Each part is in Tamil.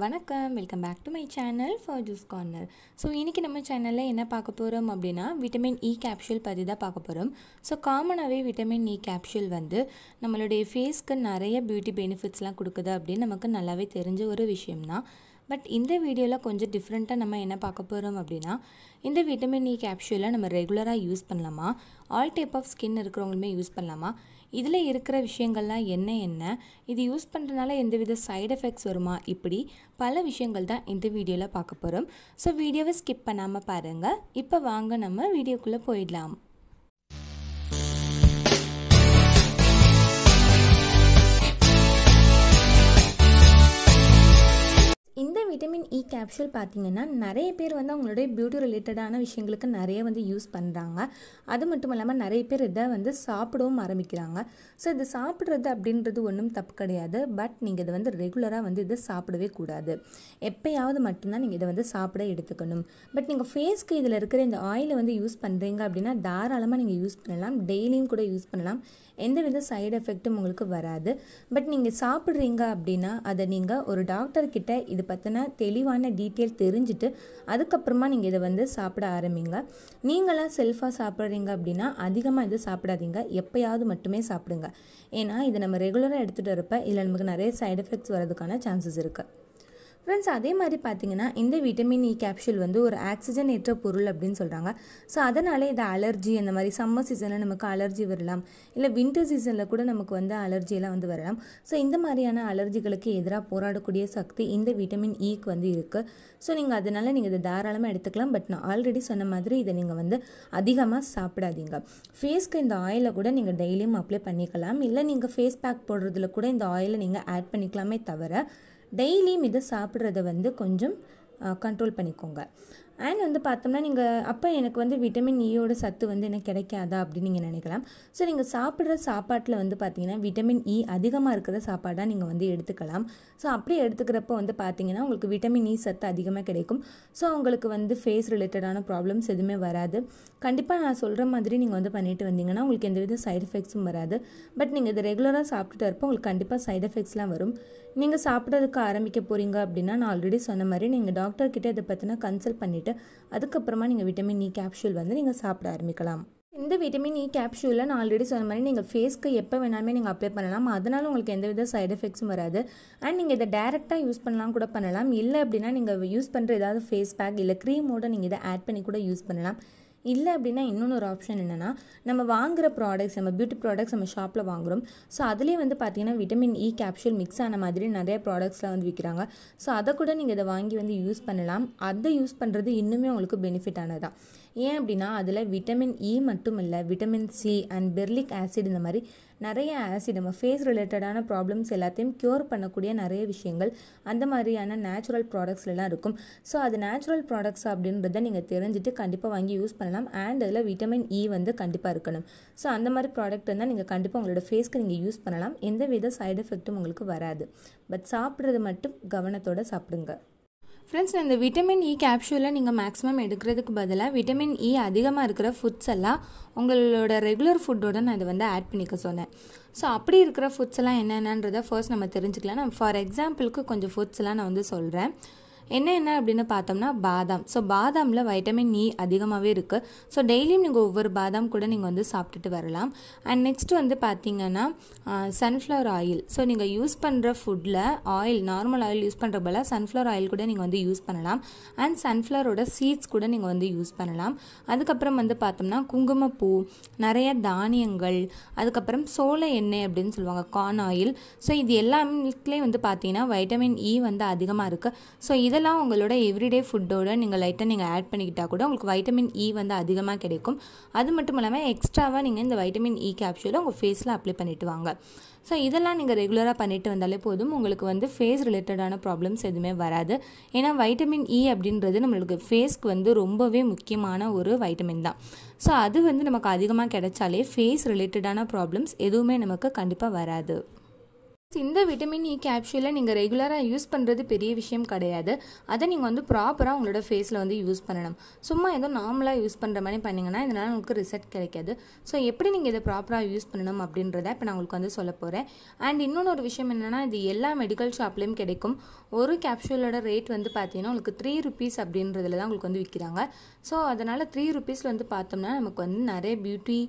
வணக்கம் welcome back to my channel for juice corner so இன்றைக்கி நம்ம சேனலில் என்ன பார்க்க போகிறோம் அப்படின்னா விட்டமின் இ கேப்சூல் பற்றி தான் பார்க்க போகிறோம் ஸோ காமனாகவே விட்டமின் இ கேப்சூல் வந்து நம்மளுடைய ஃபேஸ்க்கு நிறைய பியூட்டி பெனிஃபிட்ஸ்லாம் கொடுக்குது அப்படின்னு நமக்கு நல்லாவே தெரிஞ்ச ஒரு விஷயம்தான் பட் இந்த வீடியோவில் கொஞ்சம் டிஃப்ரெண்ட்டாக நம்ம என்ன பார்க்க போகிறோம் அப்படின்னா இந்த விட்டமின் இ கேப்சூலை நம்ம ரெகுலராக யூஸ் பண்ணலாமா ஆல் டைப் ஆஃப் ஸ்கின் இருக்கிறவங்களுமே யூஸ் பண்ணலாமா இதில் இருக்கிற விஷயங்கள்லாம் என்ன என்ன இது யூஸ் பண்ணுறதுனால எந்தவித சைடு எஃபெக்ட்ஸ் வருமா இப்படி பல விஷயங்கள் தான் இந்த வீடியோவில் பார்க்க போகிறோம் ஸோ வீடியோவை ஸ்கிப் பண்ணாமல் பாருங்கள் இப்போ வாங்க நம்ம வீடியோக்குள்ளே போயிடலாம் விட்டமின் இ e கேப்சூல் பார்த்தீங்கன்னா நிறைய பேர் வந்து அவங்களுடைய பியூட்டி ரிலேட்டடான விஷயங்களுக்கு நிறைய வந்து யூஸ் பண்ணுறாங்க அது மட்டும் இல்லாமல் நிறைய பேர் இதை வந்து சாப்பிடவும் ஆரம்பிக்கிறாங்க ஸோ இது சாப்பிட்றது அப்படின்றது ஒன்றும் தப்பு கிடையாது பட் நீங்கள் இதை வந்து ரெகுலராக வந்து இதை சாப்பிடவே கூடாது எப்போயாவது மட்டும்தான் நீங்கள் இதை வந்து சாப்பிட எடுத்துக்கணும் பட் நீங்கள் ஃபேஸ்க்கு இதில் இருக்கிற இந்த ஆயிலை வந்து யூஸ் பண்ணுறீங்க அப்படின்னா தாராளமாக நீங்கள் யூஸ் பண்ணலாம் டெய்லியும் கூட யூஸ் பண்ணலாம் எந்த வித சைடு எஃபெக்ட்டும் உங்களுக்கு வராது பட் நீங்கள் சாப்பிட்றீங்க அப்படின்னா அதை நீங்கள் ஒரு டாக்டர்கிட்ட இது பற்றின பற்றின தெளிவான டீட்டெயில் தெரிஞ்சுட்டு அதுக்கப்புறமா நீங்கள் இதை வந்து சாப்பிட ஆரம்பிங்க நீங்களாம் செல்ஃபாக சாப்பிட்றீங்க அப்படின்னா அதிகமாக இதை சாப்பிடாதீங்க எப்போயாவது மட்டுமே சாப்பிடுங்க ஏன்னா இதை நம்ம ரெகுலராக எடுத்துகிட்டு இருப்ப இதில் நமக்கு நிறைய சைடு எஃபெக்ட்ஸ் வரதுக்கான சான்சஸ் இருக்குது ஃப்ரெண்ட்ஸ் அதே மாதிரி பார்த்தீங்கன்னா இந்த விட்டமின் இ கேப்சூல் வந்து ஒரு ஆக்சிஜன் ஏற்ற பொருள் அப்படின்னு சொல்கிறாங்க ஸோ அதனால் இதை அலர்ஜி அந்த மாதிரி சம்மர் சீசனில் நமக்கு அலர்ஜி வரலாம் இல்லை வின்டர் சீசனில் கூட நமக்கு வந்து அலர்ஜியெல்லாம் வந்து வரலாம் ஸோ இந்த மாதிரியான அலர்ஜிகளுக்கு எதிராக போராடக்கூடிய சக்தி இந்த விட்டமின் இக்கு e வந்து இருக்குது ஸோ நீங்கள் அதனால் நீங்கள் இதை தாராளமாக எடுத்துக்கலாம் பட் நான் ஆல்ரெடி சொன்ன மாதிரி இதை நீங்கள் வந்து அதிகமாக சாப்பிடாதீங்க ஃபேஸ்க்கு இந்த ஆயிலை கூட நீங்கள் டெய்லியும் அப்ளை பண்ணிக்கலாம் இல்லை நீங்கள் ஃபேஸ் பேக் போடுறதுல கூட இந்த ஆயிலை நீங்கள் ஆட் பண்ணிக்கலாமே தவிர டெய்லியும் இதை சாப்பிட்றத வந்து கொஞ்சம் கண்ட்ரோல் பண்ணிக்கோங்க அண்ட் வந்து பார்த்தோம்னா நீங்கள் அப்போ எனக்கு வந்து விட்டமின் இயோட e சத்து வந்து எனக்கு கிடைக்காதா அப்படின்னு நீங்கள் நினைக்கலாம் ஸோ நீங்கள் சாப்பிட்ற சாப்பாட்டில் வந்து பார்த்தீங்கன்னா விட்டமின் இ e அதிகமாக இருக்கிற சாப்பாடாக நீங்கள் வந்து எடுத்துக்கலாம் ஸோ அப்படி எடுத்துக்கிறப்போ வந்து பார்த்தீங்கன்னா உங்களுக்கு விட்டமின் இ e சத்து அதிகமாக கிடைக்கும் ஸோ உங்களுக்கு வந்து ஃபேஸ் ரிலேட்டடான ப்ராப்ளம்ஸ் எதுவுமே வராது கண்டிப்பாக நான் சொல்கிற மாதிரி நீங்கள் வந்து பண்ணிட்டு வந்தீங்கன்னா உங்களுக்கு எந்தவித சைடு எஃபெக்ட்ஸும் வராது பட் நீங்கள் இதை ரெகுலராக சாப்பிட்டுட்டு இருப்போம் உங்களுக்கு கண்டிப்பாக சைடு எஃபெக்ட்ஸ்லாம் வரும் நீங்கள் சாப்பிட்றதுக்கு ஆரம்பிக்க போகிறீங்க அப்படின்னா நான் ஆல்ரெடி சொன்ன மாதிரி நீங்கள் டாக்டர்கிட்ட இதை பற்றினா கன்சல்ட் பண்ணிவிட்டு எடுத்துக்கிட்டு அதுக்கப்புறமா நீங்கள் விட்டமின் இ கேப்சூல் வந்து நீங்கள் சாப்பிட ஆரம்பிக்கலாம் இந்த விட்டமின் இ கேப்சூலில் நான் ஆல்ரெடி சொன்ன மாதிரி நீங்கள் ஃபேஸ்க்கு எப்போ வேணாலுமே நீங்கள் அப்ளை பண்ணலாம் அதனால் உங்களுக்கு எந்த வித சைட் எஃபெக்ட்ஸும் வராது அண்ட் நீங்கள் இதை டேரெக்டாக யூஸ் பண்ணலாம் கூட பண்ணலாம் இல்லை அப்படின்னா நீங்கள் யூஸ் பண்ணுற ஏதாவது ஃபேஸ் பேக் இல்லை க்ரீமோட நீங்கள் இதை ஆட் பண்ணி கூட யூஸ் பண்ணலாம் இல்லை அப்படின்னா இன்னொன்று ஒரு ஆப்ஷன் என்னென்னா நம்ம வாங்குகிற ப்ராடக்ட்ஸ் நம்ம பியூட்டி ப்ராடக்ட்ஸ் நம்ம ஷாப்பில் வாங்குகிறோம் ஸோ அதுலேயே வந்து பார்த்திங்கன்னா விட்டமின் இ கேப்சூல் மிக்ஸ் ஆன மாதிரி நிறைய ப்ராடக்ட்ஸ்லாம் வந்து விற்கிறாங்க ஸோ அதை கூட நீங்கள் இதை வாங்கி வந்து யூஸ் பண்ணலாம் அதை யூஸ் பண்ணுறது இன்னுமே உங்களுக்கு பெனிஃபிட் ஆனதான் ஏன் அப்படின்னா அதில் விட்டமின் இ மட்டும் இல்லை vitamin C and ferulic acid இந்த மாதிரி நிறைய ஆசிட் நம்ம ஃபேஸ் ரிலேட்டடான ப்ராப்ளம்ஸ் எல்லாத்தையும் க்யூர் பண்ணக்கூடிய நிறைய விஷயங்கள் அந்த மாதிரியான நேச்சுரல் ப்ராடக்ட்ஸ்லாம் இருக்கும் ஸோ அது நேச்சுரல் ப்ராடக்ட்ஸ் அப்படின்றத நீங்கள் தெரிஞ்சுட்டு கண்டிப்பாக வாங்கி யூஸ் பண்ணலாம் அண்ட் அதில் விட்டமின் இ வந்து கண்டிப்பாக இருக்கணும் ஸோ அந்த மாதிரி ப்ராடக்ட் இருந்தால் நீங்கள் கண்டிப்பாக உங்களோட ஃபேஸ்க்கு நீங்கள் யூஸ் பண்ணலாம் எந்த வித சைடு எஃபெக்ட்டும் உங்களுக்கு வராது பட் சாப்பிட்றது மட்டும் கவனத்தோடு சாப்பிடுங்க ஃப்ரெண்ட்ஸ் இந்த விட்டமின் இ கேப்சூலை நீங்கள் மேக்ஸிமம் எடுக்கிறதுக்கு பதிலாக விட்டமின் இ e அதிகமாக இருக்கிற ஃபுட்ஸ் எல்லாம் உங்களோட ரெகுலர் ஃபுட்டோட நான் இதை வந்து ஆட் பண்ணிக்க சொன்னேன் ஸோ அப்படி இருக்கிற ஃபுட்ஸ் எல்லாம் என்னென்னன்றதை ஃபர்ஸ்ட் நம்ம தெரிஞ்சுக்கலாம் நான் ஃபார் எக்ஸாம்பிளுக்கு கொஞ்சம் ஃபுட்ஸ்லாம் நான் வந்து சொல்கிறேன் என்ன என்ன அப்படின்னு பார்த்தோம்னா பாதாம் ஸோ பாதாமில் வைட்டமின் இ e அதிகமாகவே இருக்குது ஸோ டெய்லியும் நீங்கள் ஒவ்வொரு பாதாம் கூட நீங்கள் வந்து சாப்பிட்டுட்டு வரலாம் அண்ட் நெக்ஸ்ட் வந்து பார்த்தீங்கன்னா சன்ஃப்ளவர் ஆயில் ஸோ நீங்கள் யூஸ் பண்ணுற ஃபுட்டில் ஆயில் நார்மல் ஆயில் யூஸ் பண்ணுற பதிலாக சன்ஃப்ளவர் ஆயில் கூட நீங்கள் வந்து யூஸ் பண்ணலாம் அண்ட் சன்ஃப்ளவரோட சீட்ஸ் கூட நீங்கள் வந்து யூஸ் பண்ணலாம் அதுக்கப்புறம் வந்து பார்த்தோம்னா குங்குமப்பூ நிறைய தானியங்கள் அதுக்கப்புறம் சோள எண்ணெய் அப்படின்னு சொல்லுவாங்க கார்ன் ஆயில் ஸோ இது எல்லாமே வந்து பார்த்தீங்கன்னா வைட்டமின் இ e வந்து அதிகமாக இருக்குது ஸோ இது இதெல்லாம் உங்களோட எவ்ரிடே ஃபுட்டோட நீங்கள் லைட்டாக நீங்கள் ஆட் பண்ணிக்கிட்டால் கூட உங்களுக்கு வைட்டமின் இ e வந்து அதிகமாக கிடைக்கும் அது மட்டும் இல்லாமல் எக்ஸ்ட்ராவாக நீங்கள் இந்த வைட்டமின் இ கேப்சூலை உங்கள் ஃபேஸில் அப்ளை பண்ணிட்டு வாங்க ஸோ இதெல்லாம் நீங்கள் ரெகுலராக பண்ணிட்டு வந்தாலே போதும் உங்களுக்கு வந்து ஃபேஸ் ரிலேட்டடான ப்ராப்ளம்ஸ் எதுவுமே வராது ஏன்னா வைட்டமின் இ e அப்படின்றது நம்மளுக்கு ஃபேஸ்க்கு வந்து ரொம்பவே முக்கியமான ஒரு வைட்டமின் தான் ஸோ அது வந்து நமக்கு அதிகமாக கிடைச்சாலே ஃபேஸ் ரிலேட்டடான ப்ராப்ளம்ஸ் எதுவுமே நமக்கு கண்டிப்பாக வராது இந்த விட்டமின் இ கேப்சூலை நீங்கள் ரெகுலராக யூஸ் பண்ணுறது பெரிய விஷயம் கிடையாது அதை நீங்கள் வந்து ப்ராப்பராக உங்களோட ஃபேஸில் வந்து யூஸ் பண்ணணும் சும்மா ஏதோ நார்மலாக யூஸ் பண்ணுற மாதிரி பண்ணிங்கன்னா இதனால் உங்களுக்கு ரிசல்ட் கிடைக்காது ஸோ எப்படி நீங்கள் இதை ப்ராப்பராக யூஸ் பண்ணணும் அப்படின்றத இப்போ நான் உங்களுக்கு வந்து சொல்ல போகிறேன் அண்ட் இன்னொன்று ஒரு விஷயம் என்னென்னா இது எல்லா மெடிக்கல் ஷாப்லேயும் கிடைக்கும் ஒரு கேப்சூலோட ரேட் வந்து பார்த்தீங்கன்னா உங்களுக்கு த்ரீ ருபீஸ் அப்படின்றதுல தான் உங்களுக்கு வந்து விற்கிறாங்க ஸோ அதனால் த்ரீ ருபீஸில் வந்து பார்த்தோம்னா நமக்கு வந்து நிறைய பியூட்டி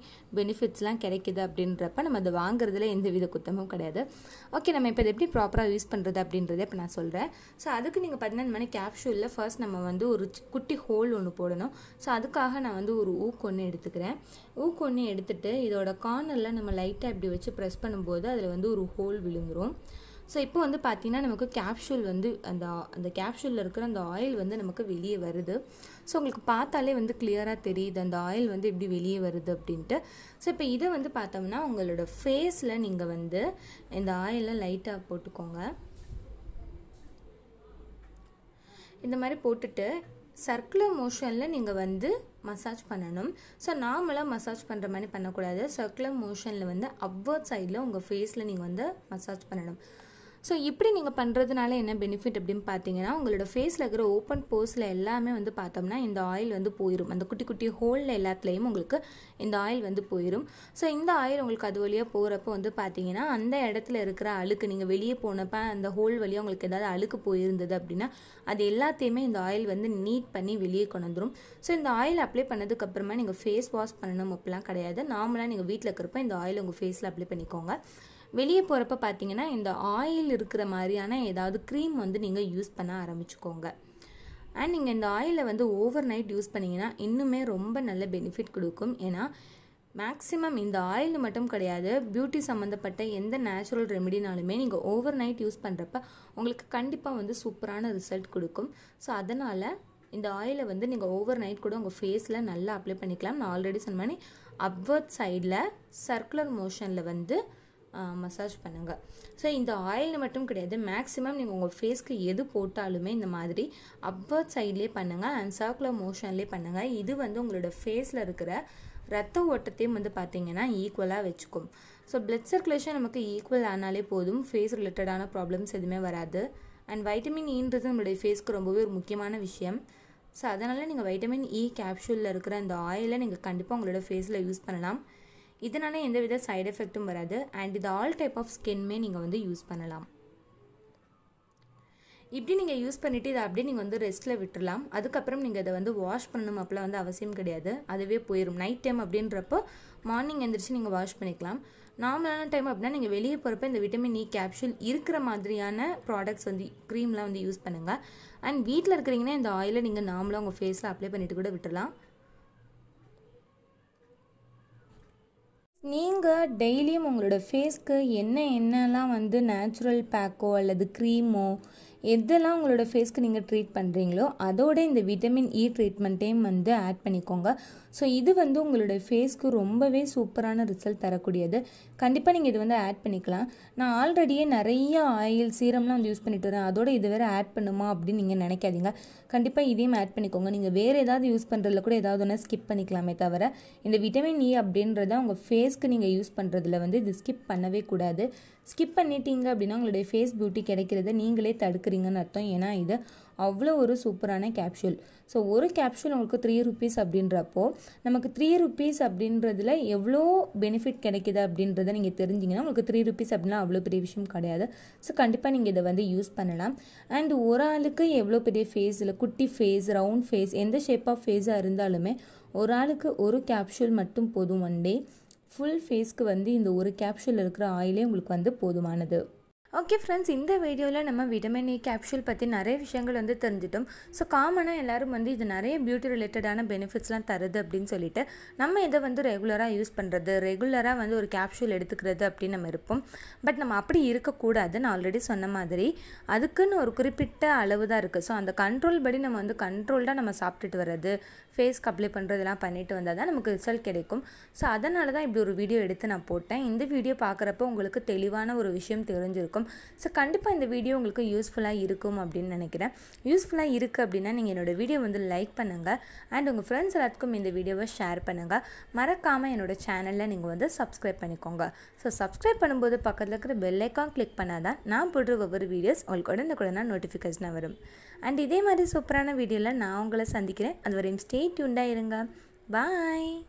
பெனிஃபிட்ஸ்லாம் கிடைக்கிது அப்படின்றப்ப நம்ம அதை வாங்குறதுல எந்த வித குத்தமும் கிடையாது ஓகே நம்ம இப்போ இதை எப்படி ப்ராப்பராக யூஸ் பண்ணுறது அப்படின்றத இப்போ நான் சொல்கிறேன் ஸோ அதுக்கு நீங்கள் பார்த்தீங்கன்னா இந்த மாதிரி கேப்ஷூலில் ஃபர்ஸ்ட் நம்ம வந்து ஒரு குட்டி ஹோல் ஒன்று போடணும் ஸோ அதுக்காக நான் வந்து ஒரு ஊக்கு ஒன்று எடுத்துக்கிறேன் ஊக்கு ஒன்று எடுத்துகிட்டு இதோட கார்னரில் நம்ம லைட்டாக இப்படி வச்சு ப்ரெஸ் பண்ணும்போது அதில் வந்து ஒரு ஹோல் விழுங்குறோம் ஸோ இப்போ வந்து பார்த்திங்கன்னா நமக்கு கேப்ஷூல் வந்து அந்த அந்த கேப்ஷூலில் இருக்கிற அந்த ஆயில் வந்து நமக்கு வெளியே வருது ஸோ உங்களுக்கு பார்த்தாலே வந்து கிளியராக தெரியுது அந்த ஆயில் வந்து எப்படி வெளியே வருது அப்படின்ட்டு ஸோ இப்போ இதை வந்து பார்த்தோம்னா உங்களோட ஃபேஸில் நீங்கள் வந்து இந்த ஆயிலை லைட்டாக போட்டுக்கோங்க இந்த மாதிரி போட்டுட்டு சர்க்குலர் மோஷனில் நீங்கள் வந்து மசாஜ் பண்ணணும் ஸோ நார்மலாக மசாஜ் பண்ணுற மாதிரி பண்ணக்கூடாது சர்க்குலர் மோஷனில் வந்து அப்வர்ட் சைடில் உங்கள் ஃபேஸில் நீங்கள் வந்து மசாஜ் பண்ணணும் ஸோ இப்படி நீங்கள் பண்ணுறதுனால என்ன பெனிஃபிட் அப்படின்னு பார்த்தீங்கன்னா உங்களோட ஃபேஸில் இருக்கிற ஓப்பன் போர்ஸில் எல்லாமே வந்து பார்த்தோம்னா இந்த ஆயில் வந்து போயிடும் அந்த குட்டி குட்டி ஹோலில் எல்லாத்துலேயும் உங்களுக்கு இந்த ஆயில் வந்து போயிடும் ஸோ இந்த ஆயில் உங்களுக்கு அது வழியாக போகிறப்ப வந்து பார்த்தீங்கன்னா அந்த இடத்துல இருக்கிற அழுக்கு நீங்கள் வெளியே போனப்போ அந்த ஹோல் வழியாக உங்களுக்கு ஏதாவது அழுக்கு போயிருந்தது அப்படின்னா அது எல்லாத்தையுமே இந்த ஆயில் வந்து நீட் பண்ணி வெளியே கொண்டு வந்துடும் ஸோ இந்த ஆயில் அப்ளை பண்ணதுக்கப்புறமா நீங்கள் ஃபேஸ் வாஷ் பண்ணணும் அப்படிலாம் கிடையாது நார்மலாக நீங்கள் வீட்டில் இருக்கிறப்ப இந்த ஆயில் உங்கள் ஃபேஸில் அப்ளை பண்ணிக்கோங்க வெளியே போகிறப்ப பார்த்தீங்கன்னா இந்த ஆயில் இருக்கிற மாதிரியான ஏதாவது க்ரீம் வந்து நீங்கள் யூஸ் பண்ண ஆரம்பிச்சுக்கோங்க அண்ட் நீங்கள் இந்த ஆயிலை வந்து ஓவர் நைட் யூஸ் பண்ணிங்கன்னா இன்னுமே ரொம்ப நல்ல பெனிஃபிட் கொடுக்கும் ஏன்னா மேக்ஸிமம் இந்த ஆயில் மட்டும் கிடையாது பியூட்டி சம்மந்தப்பட்ட எந்த நேச்சுரல் ரெமெடினாலுமே நீங்கள் ஓவர் நைட் யூஸ் பண்ணுறப்ப உங்களுக்கு கண்டிப்பாக வந்து சூப்பரான ரிசல்ட் கொடுக்கும் ஸோ அதனால் இந்த ஆயிலை வந்து நீங்கள் ஓவர் நைட் கூட உங்கள் ஃபேஸில் நல்லா அப்ளை பண்ணிக்கலாம் நான் ஆல்ரெடி சொன்ன மாதிரி அப்வர்ட் சைடில் சர்க்குலர் மோஷனில் வந்து மசாஜ் பண்ணுங்கள் ஸோ இந்த ஆயில் மட்டும் கிடையாது மேக்ஸிமம் நீங்கள் உங்கள் ஃபேஸ்க்கு எது போட்டாலுமே இந்த மாதிரி அப்வர்ட் சைட்லேயே பண்ணுங்கள் அண்ட் சர்க்குலர் மோஷன்லேயே பண்ணுங்கள் இது வந்து உங்களோட ஃபேஸில் இருக்கிற ரத்த ஓட்டத்தையும் வந்து பார்த்தீங்கன்னா ஈக்குவலாக வச்சுக்கும் ஸோ பிளட் சர்க்குலேஷன் நமக்கு ஈக்குவல் ஆனாலே போதும் ஃபேஸ் ரிலேட்டடான ப்ராப்ளம்ஸ் எதுவுமே வராது அண்ட் வைட்டமின் ஈன்றது நம்மளுடைய ஃபேஸ்க்கு ரொம்பவே ஒரு முக்கியமான விஷயம் ஸோ அதனால் நீங்கள் வைட்டமின் இ கேப்சூலில் இருக்கிற அந்த ஆயிலை நீங்கள் கண்டிப்பாக உங்களோட ஃபேஸில் யூஸ் பண்ணலாம் இதனால் எந்தவித சைடு எஃபெக்ட்டும் வராது அண்ட் இது ஆல் டைப் ஆஃப் ஸ்கின்மே நீங்கள் வந்து யூஸ் பண்ணலாம் இப்படி நீங்கள் யூஸ் பண்ணிவிட்டு இதை அப்படியே நீங்கள் வந்து ரெஸ்ட்டில் விட்டுடலாம் அதுக்கப்புறம் நீங்கள் இதை வந்து வாஷ் பண்ணணும் அப்போலாம் வந்து அவசியம் கிடையாது அதுவே போயிடும் நைட் டைம் அப்படின்றப்போ மார்னிங் எழுந்திரிச்சு நீங்கள் வாஷ் பண்ணிக்கலாம் நார்மலான டைம் அப்படின்னா நீங்கள் வெளியே போகிறப்ப இந்த விட்டமின் இ கேப்சூல் இருக்கிற மாதிரியான ப்ராடக்ட்ஸ் வந்து க்ரீம்லாம் வந்து யூஸ் பண்ணுங்கள் அண்ட் வீட்டில் இருக்கிறீங்கன்னா இந்த ஆயிலை நீங்கள் நார்மலாக உங்கள் ஃபேஸில் அப்ளை பண்ணிவிட்டு கூட விட்டுடலாம் நீங்கள் டெய்லியும் உங்களோட ஃபேஸ்க்கு என்ன என்னெல்லாம் வந்து நேச்சுரல் பேக்கோ அல்லது க்ரீமோ எதெல்லாம் உங்களோட ஃபேஸ்க்கு நீங்கள் ட்ரீட் பண்ணுறீங்களோ அதோட இந்த விட்டமின் இ ட்ரீட்மெண்ட்டையும் வந்து ஆட் பண்ணிக்கோங்க ஸோ இது வந்து உங்களோட ஃபேஸ்க்கு ரொம்பவே சூப்பரான ரிசல்ட் தரக்கூடியது கண்டிப்பாக நீங்கள் இது வந்து ஆட் பண்ணிக்கலாம் நான் ஆல்ரெடியே நிறைய ஆயில் சீரம்லாம் வந்து யூஸ் பண்ணிட்டு வரேன் அதோட இது வேறு ஆட் பண்ணுமா அப்படின்னு நீங்கள் நினைக்காதீங்க கண்டிப்பாக இதையும் ஆட் பண்ணிக்கோங்க நீங்கள் வேறு ஏதாவது யூஸ் பண்ணுறதுல கூட ஏதாவது ஒன்று ஸ்கிப் பண்ணிக்கலாமே தவிர இந்த விட்டமின் இ e அப்படின்றத உங்கள் ஃபேஸ்க்கு நீங்கள் யூஸ் பண்ணுறதுல வந்து இது ஸ்கிப் பண்ணவே கூடாது ஸ்கிப் பண்ணிட்டீங்க அப்படின்னா உங்களுடைய ஃபேஸ் பியூட்டி கிடைக்கிறத நீங்களே தடுக்கிற பார்க்குறீங்கன்னு அர்த்தம் ஏன்னா இது அவ்வளோ ஒரு சூப்பரான கேப்சூல் ஸோ ஒரு கேப்சூல் உங்களுக்கு த்ரீ ருபீஸ் அப்படின்றப்போ நமக்கு த்ரீ ருபீஸ் அப்படின்றதுல எவ்வளோ பெனிஃபிட் கிடைக்கிது அப்படின்றத நீங்கள் தெரிஞ்சிங்கன்னா உங்களுக்கு த்ரீ ருபீஸ் அப்படின்னா அவ்வளோ பெரிய விஷயம் கிடையாது ஸோ கண்டிப்பாக நீங்கள் இதை வந்து யூஸ் பண்ணலாம் அண்ட் ஒரு ஆளுக்கு எவ்வளோ பெரிய ஃபேஸ் இல்லை குட்டி ஃபேஸ் ரவுண்ட் ஃபேஸ் எந்த ஷேப் ஆஃப் ஃபேஸாக இருந்தாலுமே ஒரு ஆளுக்கு ஒரு கேப்சூல் மட்டும் போதும் ஒன் டே ஃபுல் ஃபேஸ்க்கு வந்து இந்த ஒரு கேப்சூல் இருக்கிற ஆயிலே உங்களுக்கு வந்து போதுமானது ஓகே ஃப்ரெண்ட்ஸ் இந்த வீடியோவில் நம்ம விட்டமின் இ கேப்சூல் பற்றி நிறைய விஷயங்கள் வந்து தெரிஞ்சிட்டோம் ஸோ காமனாக எல்லோரும் வந்து இது நிறைய பியூட்டி ரிலேட்டடான பெனிஃபிட்ஸ்லாம் தருது அப்படின்னு சொல்லிட்டு நம்ம இதை வந்து ரெகுலராக யூஸ் பண்ணுறது ரெகுலராக வந்து ஒரு கேப்சூல் எடுத்துக்கிறது அப்படின்னு நம்ம இருப்போம் பட் நம்ம அப்படி இருக்கக்கூடாது நான் ஆல்ரெடி சொன்ன மாதிரி அதுக்குன்னு ஒரு குறிப்பிட்ட அளவு தான் இருக்குது ஸோ அந்த கண்ட்ரோல் படி நம்ம வந்து கண்ட்ரோல்டாக நம்ம சாப்பிட்டுட்டு வர்றது ஃபேஸ்க்கு அப்ளை பண்ணுறதுலாம் பண்ணிட்டு வந்தால் தான் நமக்கு ரிசல்ட் கிடைக்கும் ஸோ அதனால தான் இப்படி ஒரு வீடியோ எடுத்து நான் போட்டேன் இந்த வீடியோ பார்க்குறப்ப உங்களுக்கு தெளிவான ஒரு விஷயம் தெரிஞ்சிருக்கும் வரும் ஸோ கண்டிப்பாக இந்த வீடியோ உங்களுக்கு யூஸ்ஃபுல்லாக இருக்கும் அப்படின்னு நினைக்கிறேன் யூஸ்ஃபுல்லாக இருக்குது அப்படின்னா நீங்கள் என்னோடய வீடியோ வந்து லைக் பண்ணுங்கள் அண்ட் உங்கள் ஃப்ரெண்ட்ஸ் எல்லாத்துக்கும் இந்த வீடியோவை ஷேர் பண்ணுங்கள் மறக்காமல் என்னோடய சேனலில் நீங்கள் வந்து சப்ஸ்கிரைப் பண்ணிக்கோங்க ஸோ சப்ஸ்கிரைப் பண்ணும்போது பக்கத்தில் இருக்கிற பெல்லைக்கான் கிளிக் பண்ணால் தான் நான் போடுற ஒவ்வொரு வீடியோஸ் உங்களுக்கு உடனுக்குடனாக நோட்டிஃபிகேஷனாக வரும் அண்ட் இதே மாதிரி சூப்பரான வீடியோவில் நான் உங்களை சந்திக்கிறேன் அது வரையும் ஸ்டே டியூண்டாக இருங்க பாய்